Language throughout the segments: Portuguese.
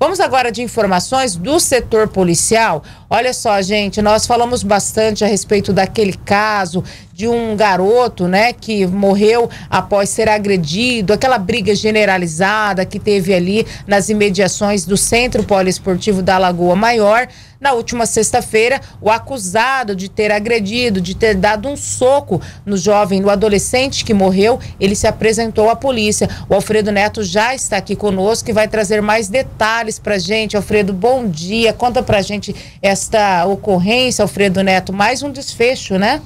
Vamos agora de informações do setor policial. Olha só, gente, nós falamos bastante a respeito daquele caso de um garoto, né, que morreu após ser agredido, aquela briga generalizada que teve ali nas imediações do Centro Poliesportivo da Lagoa Maior. Na última sexta-feira, o acusado de ter agredido, de ter dado um soco no jovem, no adolescente que morreu, ele se apresentou à polícia. O Alfredo Neto já está aqui conosco e vai trazer mais detalhes para gente. Alfredo, bom dia. Conta para gente esta ocorrência, Alfredo Neto. Mais um desfecho, né?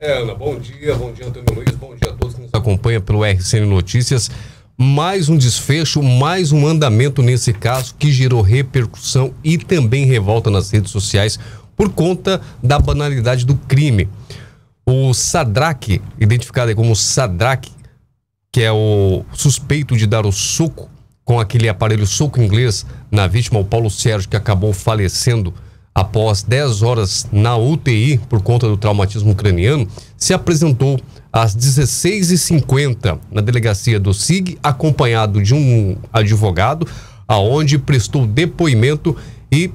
É, Ana, bom dia, bom dia, Antônio Luiz, bom dia a todos que nos acompanham pelo RCN Notícias. Mais um desfecho, mais um andamento nesse caso que gerou repercussão e também revolta nas redes sociais por conta da banalidade do crime. O Sadraque, identificado como Sadraque, que é o suspeito de dar o soco com aquele aparelho soco inglês na vítima, o Paulo Sérgio, que acabou falecendo após 10 horas na UTI por conta do traumatismo ucraniano, se apresentou às 16h50 na delegacia do SIG, acompanhado de um advogado, aonde prestou depoimento e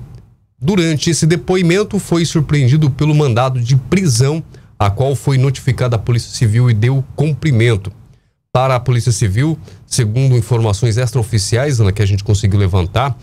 Durante esse depoimento, foi surpreendido pelo mandado de prisão, a qual foi notificada a Polícia Civil e deu cumprimento. Para a Polícia Civil, segundo informações extraoficiais, na que a gente conseguiu levantar,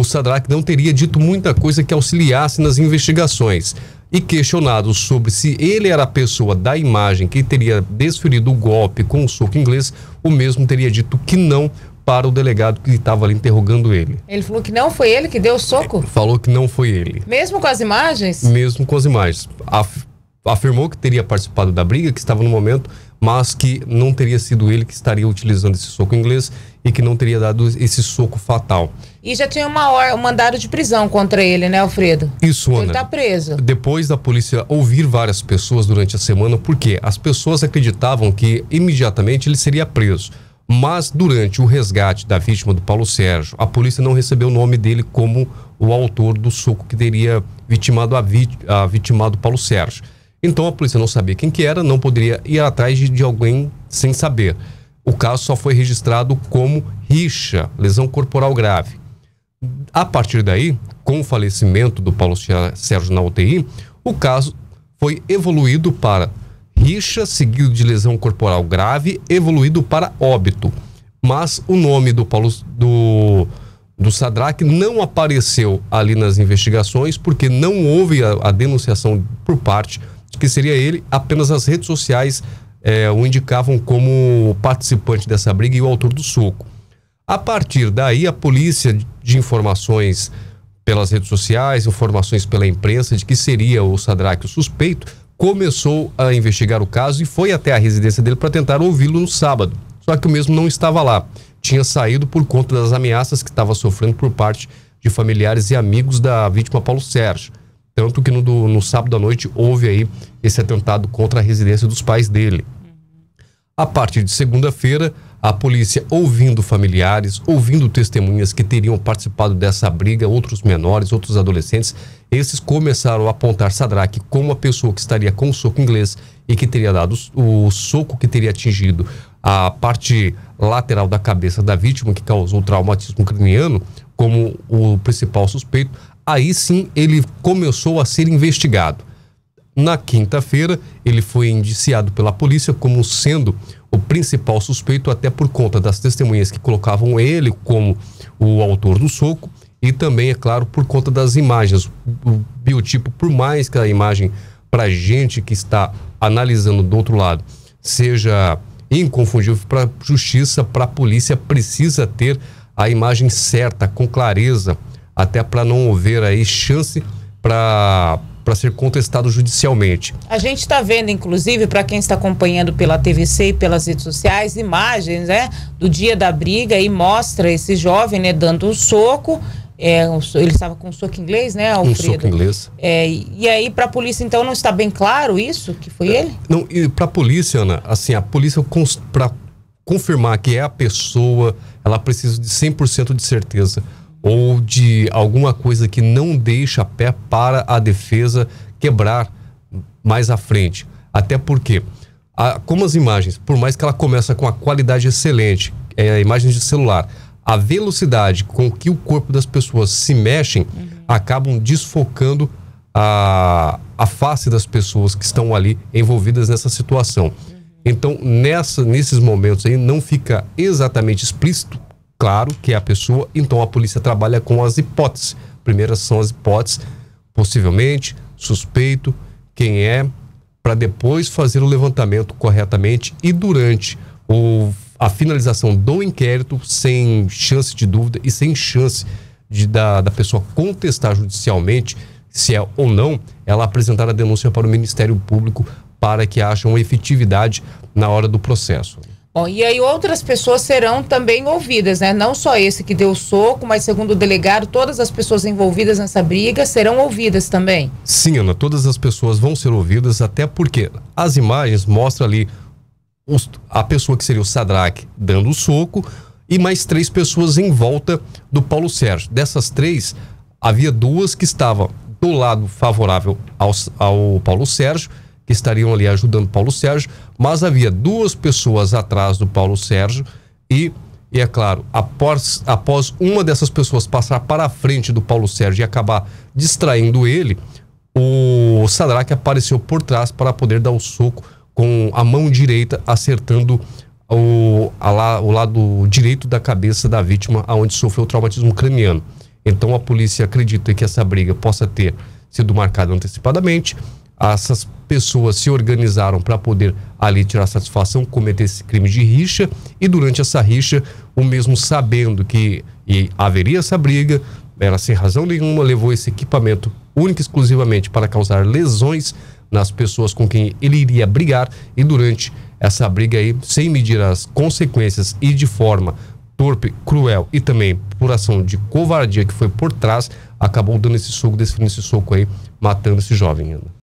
o Sadraque não teria dito muita coisa que auxiliasse nas investigações. E questionado sobre se ele era a pessoa da imagem que teria desferido o golpe com o soco inglês, o mesmo teria dito que não para o delegado que estava ali interrogando ele. Ele falou que não foi ele que deu o soco? É, falou que não foi ele. Mesmo com as imagens? Mesmo com as imagens. Af afirmou que teria participado da briga, que estava no momento, mas que não teria sido ele que estaria utilizando esse soco inglês e que não teria dado esse soco fatal. E já tinha uma hora, um mandado de prisão contra ele, né, Alfredo? Isso, Ana. Ele está preso. Depois da polícia ouvir várias pessoas durante a semana, porque as pessoas acreditavam que imediatamente ele seria preso. Mas durante o resgate da vítima do Paulo Sérgio, a polícia não recebeu o nome dele como o autor do soco que teria vitimado a, vit... a vitimado Paulo Sérgio. Então a polícia não sabia quem que era, não poderia ir atrás de, de alguém sem saber. O caso só foi registrado como rixa, lesão corporal grave a partir daí, com o falecimento do Paulo Sérgio na UTI, o caso foi evoluído para rixa, seguido de lesão corporal grave, evoluído para óbito. Mas o nome do Paulo do, do Sadraque não apareceu ali nas investigações porque não houve a, a denunciação por parte de que seria ele, apenas as redes sociais é, o indicavam como participante dessa briga e o autor do soco. A partir daí, a polícia de informações pelas redes sociais, informações pela imprensa de que seria o Sadraque o suspeito, começou a investigar o caso e foi até a residência dele para tentar ouvi-lo no sábado. Só que o mesmo não estava lá. Tinha saído por conta das ameaças que estava sofrendo por parte de familiares e amigos da vítima Paulo Sérgio. Tanto que no, do, no sábado à noite houve aí esse atentado contra a residência dos pais dele. A partir de segunda-feira, a polícia, ouvindo familiares, ouvindo testemunhas que teriam participado dessa briga, outros menores, outros adolescentes, esses começaram a apontar Sadraque como a pessoa que estaria com o soco inglês e que teria dado o soco que teria atingido a parte lateral da cabeça da vítima, que causou traumatismo craniano, como o principal suspeito. Aí sim ele começou a ser investigado. Na quinta-feira, ele foi indiciado pela polícia como sendo o principal suspeito, até por conta das testemunhas que colocavam ele como o autor do soco e também, é claro, por conta das imagens. O biotipo, por mais que a imagem para gente que está analisando do outro lado seja inconfundível para a justiça, para a polícia, precisa ter a imagem certa, com clareza, até para não haver aí chance para para ser contestado judicialmente. A gente está vendo, inclusive, para quem está acompanhando pela TVC e pelas redes sociais, imagens né, do dia da briga e mostra esse jovem né, dando um soco. É, ele estava com um soco inglês, né, Alfredo? Um soco inglês. É, e aí, para a polícia, então, não está bem claro isso, que foi é, ele? Não, e para a polícia, Ana, assim, a polícia, para confirmar que é a pessoa, ela precisa de 100% de certeza ou de alguma coisa que não deixa pé para a defesa quebrar mais à frente. Até porque, a, como as imagens, por mais que ela começa com a qualidade excelente, é, imagens de celular, a velocidade com que o corpo das pessoas se mexem uhum. acabam desfocando a, a face das pessoas que estão ali envolvidas nessa situação. Uhum. Então, nessa, nesses momentos aí, não fica exatamente explícito claro que é a pessoa, então a polícia trabalha com as hipóteses. Primeiras são as hipóteses, possivelmente, suspeito, quem é, para depois fazer o levantamento corretamente e durante o, a finalização do inquérito, sem chance de dúvida e sem chance de, da, da pessoa contestar judicialmente se é ou não, ela apresentar a denúncia para o Ministério Público para que haja uma efetividade na hora do processo. Bom, e aí outras pessoas serão também ouvidas, né? Não só esse que deu o soco, mas segundo o delegado, todas as pessoas envolvidas nessa briga serão ouvidas também. Sim, Ana, todas as pessoas vão ser ouvidas, até porque as imagens mostram ali os, a pessoa que seria o Sadraque dando o soco e mais três pessoas em volta do Paulo Sérgio. Dessas três, havia duas que estavam do lado favorável ao, ao Paulo Sérgio que estariam ali ajudando Paulo Sérgio, mas havia duas pessoas atrás do Paulo Sérgio e, e é claro, após, após uma dessas pessoas passar para a frente do Paulo Sérgio e acabar distraindo ele, o Sadraque apareceu por trás para poder dar o soco com a mão direita, acertando o, a, o lado direito da cabeça da vítima, aonde sofreu traumatismo craniano. Então a polícia acredita que essa briga possa ter sido marcada antecipadamente essas pessoas se organizaram para poder ali tirar satisfação, cometer esse crime de rixa e durante essa rixa, o mesmo sabendo que haveria essa briga, ela sem razão nenhuma levou esse equipamento única e exclusivamente para causar lesões nas pessoas com quem ele iria brigar e durante essa briga aí, sem medir as consequências e de forma torpe, cruel e também por ação de covardia que foi por trás, acabou dando esse soco, desse esse soco aí, matando esse jovem,